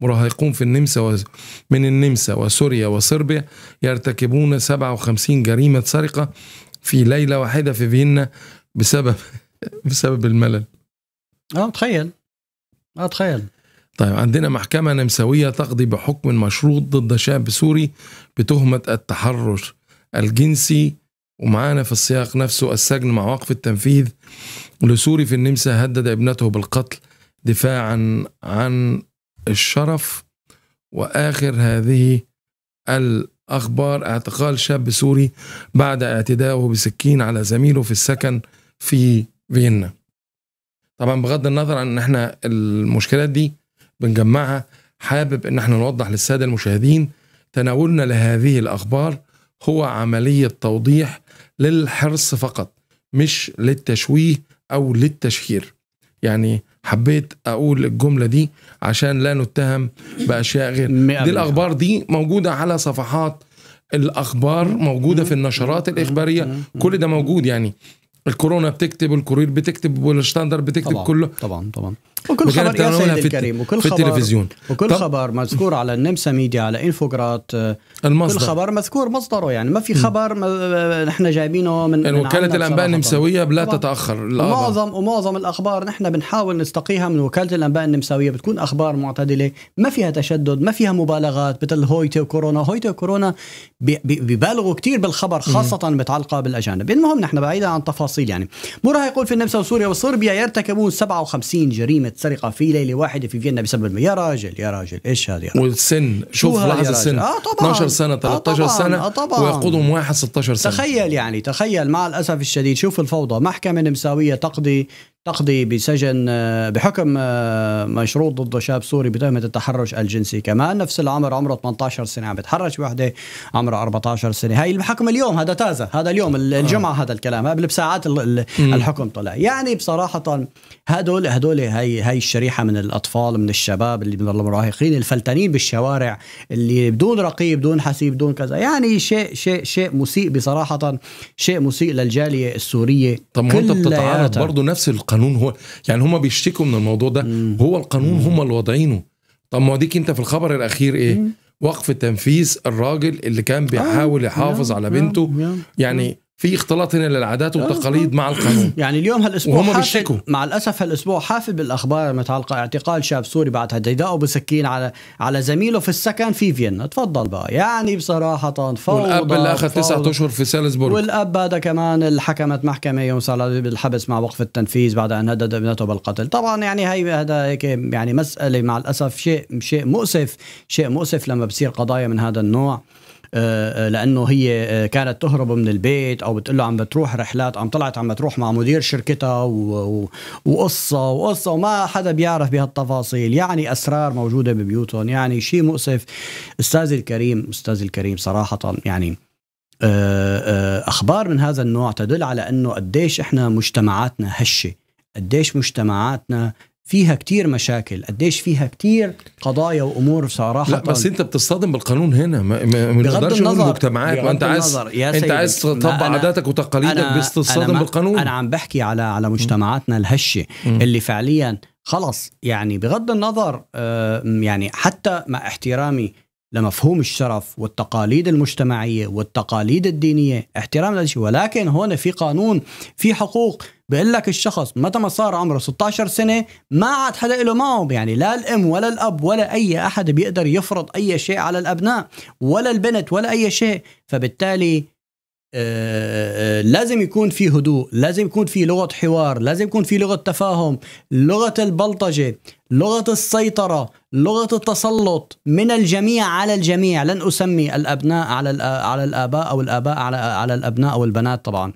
مراهقون في النمسا و... من النمسا وسوريا وصربيا يرتكبون 57 جريمة سرقة في ليلة واحدة في فيينا بسبب بسبب الملل اه تخيل اه تخيل طيب عندنا محكمة نمساوية تقضي بحكم مشروط ضد شاب سوري بتهمة التحرش الجنسي ومعانا في السياق نفسه السجن مع وقف التنفيذ لسوري في النمسا هدد ابنته بالقتل دفاعا عن الشرف واخر هذه الاخبار اعتقال شاب سوري بعد اعتداءه بسكين على زميله في السكن في فيينا. طبعا بغض النظر عن ان احنا المشكلات دي بنجمعها حابب ان احنا نوضح للساده المشاهدين تناولنا لهذه الاخبار هو عمليه توضيح للحرص فقط مش للتشويه او للتشهير. يعني حبيت اقول الجمله دي عشان لا نتهم باشياء غير دي الاخبار دي موجوده على صفحات الاخبار موجوده في النشرات الاخباريه كل ده موجود يعني الكورونا بتكتب الكورير بتكتب والستاندر بتكتب طبعًا كله طبعا طبعا وكل خبر يا في الكريم وكل في التلفزيون وكل خبر مذكور على النمسا ميديا على انفوغرات آه، المصدر كل خبر مذكور مصدره يعني ما في خبر نحن جايبينه من يعني وكاله الانباء النمساويه لا تتاخر معظم ومعظم الاخبار نحن بنحاول نستقيها من وكاله الانباء النمساويه بتكون اخبار معتدله ما فيها تشدد ما فيها مبالغات مثل هويتي وكورونا هويتي وكورونا ببالغوا كثير بالخبر خاصه متعلقه بالاجانب المهم نحن بعيدا عن تفاصيل يعني راح يقول في النمسا وسوريا وصربيا يرتكبون 57 جريمه سرقه في ليله واحده في فيينا بسبب يا راجل يا راجل ايش هذا والسن شوف لحظه السن آه طبعاً 12 سنه 13 آه طبعاً سنه آه طبعاً ويقودهم واحد 16 سنه تخيل يعني تخيل مع الاسف الشديد شوف الفوضى محكمه نمساويه تقضي تقضي بسجن آه، بحكم آه، مشروط ضده شاب سوري بتهمة التحرش الجنسي كمان نفس العمر عمره 18 سنة عم بتحرش وحدة عمرها 14 سنة هاي الحكم اليوم هذا تازة هذا اليوم آه. الجمعة هذا الكلام قبل بساعات الحكم طلع يعني بصراحة هدول هدول هي هي الشريحة من الأطفال من الشباب اللي من المراهقين الفلتانين بالشوارع اللي بدون رقيب بدون حسيب بدون كذا يعني شيء شيء شيء مسيء بصراحة شيء مسيء للجالية السورية طب وانت بتتعرض برضه نفس القناة القانون هو يعني هم بيشتكوا من الموضوع ده مم. هو القانون هم اللي واضعينه طب ما ديك انت في الخبر الاخير ايه مم. وقف تنفيذ الراجل اللي كان بيحاول آه، يحافظ آه. على بنته يعني في اختلاط هنا للعادات والتقاليد مع القانون يعني اليوم هالاسبوع وهم بيشكوا مع الاسف هالاسبوع حافل بالاخبار متعلقه اعتقال شاب سوري بعد اعتداءه بسكين على على زميله في السكن في فيينا تفضل بقى يعني بصراحه فوضى والاب اللي اخذ تسعة اشهر في سالزبورغ والاب هذا كمان اللي حكمت محكمه يوم صار بالحبس مع وقف التنفيذ بعد ان هدد ابنته بالقتل طبعا يعني هي هذا هيك يعني مساله مع الاسف شيء شيء مؤسف شيء مؤسف لما بصير قضايا من هذا النوع آه، آه، لانه هي آه، كانت تهرب من البيت او بتقول له عم بتروح رحلات عم طلعت عم بتروح مع مدير شركتها وقصه وقصه وما حدا بيعرف بهالتفاصيل يعني اسرار موجوده ببيوتهم يعني شيء مؤسف استاذ الكريم استاذ الكريم صراحه يعني اخبار من هذا النوع تدل على انه قديش احنا مجتمعاتنا هشه قديش مجتمعاتنا فيها كتير مشاكل قديش فيها كتير قضايا وامور صراحه لا بس انت بتصطدم بالقانون هنا ما, بنقدرش بغض النظر مجتمعات ما انت عايز يا انت عايز تطبق عاداتك وتقاليدك بس تصطدم بالقانون انا عم بحكي على على مجتمعاتنا الهشه اللي فعليا خلص يعني بغض النظر يعني حتى مع احترامي لمفهوم الشرف والتقاليد المجتمعيه والتقاليد الدينيه احترام لهذا ولكن هون في قانون في حقوق بقول لك الشخص متى ما صار عمره 16 سنه ما عاد حدا له معه يعني لا الام ولا الاب ولا اي احد بيقدر يفرض اي شيء على الابناء ولا البنت ولا اي شيء فبالتالي آه، آه، لازم يكون في هدوء لازم يكون في لغة حوار لازم يكون في لغة تفاهم لغة البلطجة لغة السيطرة لغة التسلط من الجميع على الجميع لن أسمي الأبناء على على الآباء أو الآباء على على الأبناء أو البنات طبعا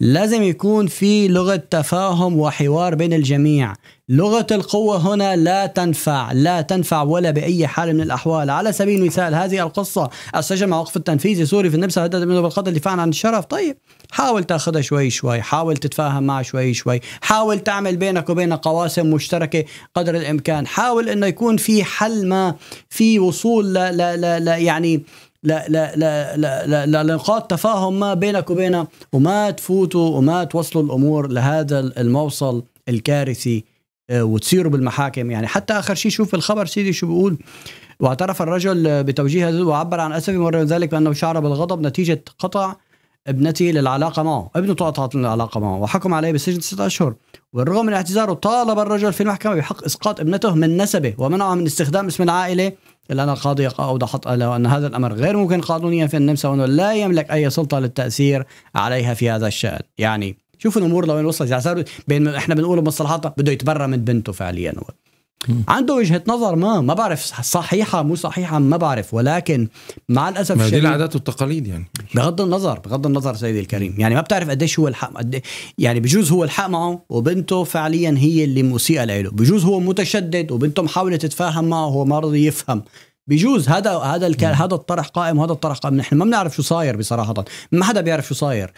لازم يكون في لغة تفاهم وحوار بين الجميع لغة القوة هنا لا تنفع لا تنفع ولا بأي حال من الأحوال على سبيل المثال هذه القصة السجن مع وقف التنفيذي السوري في النبسة هدد منه بالقتل دفاعا عن الشرف طيب حاول تاخذها شوي شوي حاول تتفاهم معه شوي شوي حاول تعمل بينك وبين قواسم مشتركة قدر الإمكان حاول أنه يكون في حل ما في وصول لا لا لا, لا يعني لا لا لا لا لا لنقاط تفاهم ما بينك وبينها وما تفوتوا وما توصلوا الامور لهذا الموصل الكارثي آه، وتصيروا بالمحاكم يعني حتى اخر شيء شوف الخبر سيدي شو بيقول واعترف الرجل بتوجيه وعبر عن اسفه مره ذلك بانه شعر بالغضب نتيجه قطع ابنتي للعلاقه معه ابنه قطعت العلاقه معه وحكم عليه بالسجن ستة اشهر بالرغم من اعتذاره طالب الرجل في المحكمه بحق اسقاط ابنته من نسبه ومنعه من استخدام اسم العائله إلا أن القاضي أوضحت له أن هذا الأمر غير ممكن قانونيا في النمسا وأنه لا يملك أي سلطة للتأثير عليها في هذا الشأن يعني شوف الأمور لوين وصلت يعني صار بين إحنا بنقول بمصطلحاتنا بده يتبرى من بنته فعليا هو عنده وجهه نظر ما ما بعرف صحيحه مو صحيحه ما بعرف ولكن مع الاسف الشديد العادات والتقاليد يعني بغض النظر بغض النظر سيدي الكريم يعني ما بتعرف قديش هو الحق قد يعني بجوز هو الحق معه وبنته فعليا هي اللي مسيئه له بجوز هو متشدد وبنته محاوله تتفاهم معه وهو ما رضي يفهم بجوز هذا هذا هذا الطرح قائم وهذا الطرح قائم نحن ما بنعرف شو صاير بصراحه ما حدا بيعرف شو صاير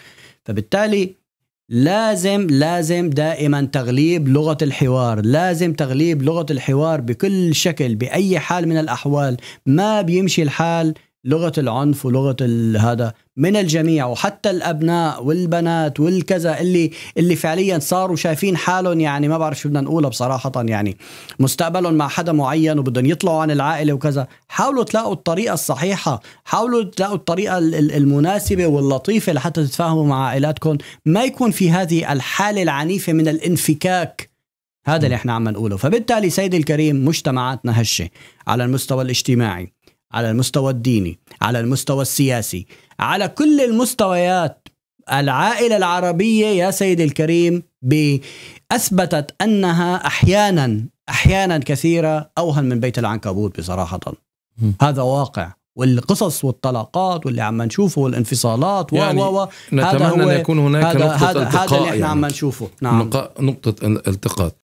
فبالتالي لازم لازم دائما تغليب لغة الحوار لازم تغليب لغة الحوار بكل شكل بأي حال من الأحوال ما بيمشي الحال لغه العنف ولغه هذا من الجميع وحتى الابناء والبنات والكذا اللي اللي فعليا صاروا شايفين حالهم يعني ما بعرف شو بدنا نقولها بصراحه يعني مستقبلهم مع حدا معين وبدهم يطلعوا عن العائله وكذا حاولوا تلاقوا الطريقه الصحيحه حاولوا تلاقوا الطريقه المناسبه واللطيفه لحتى تتفاهموا مع عائلاتكم ما يكون في هذه الحاله العنيفه من الانفكاك هذا اللي احنا عم نقوله فبالتالي سيدي الكريم مجتمعاتنا هشه على المستوى الاجتماعي على المستوى الديني على المستوى السياسي على كل المستويات العائلة العربية يا سيدي الكريم أثبتت أنها أحيانا أحيانا كثيرة أوهن من بيت العنكبوت بصراحة هذا واقع والقصص والطلاقات واللي عم نشوفه والانفصالات و يعني و نتمنى هذا هو ان يكون هناك هذا نقطة هذا, هذا اللي احنا يعني. عم نشوفه نعم نقطة التقاط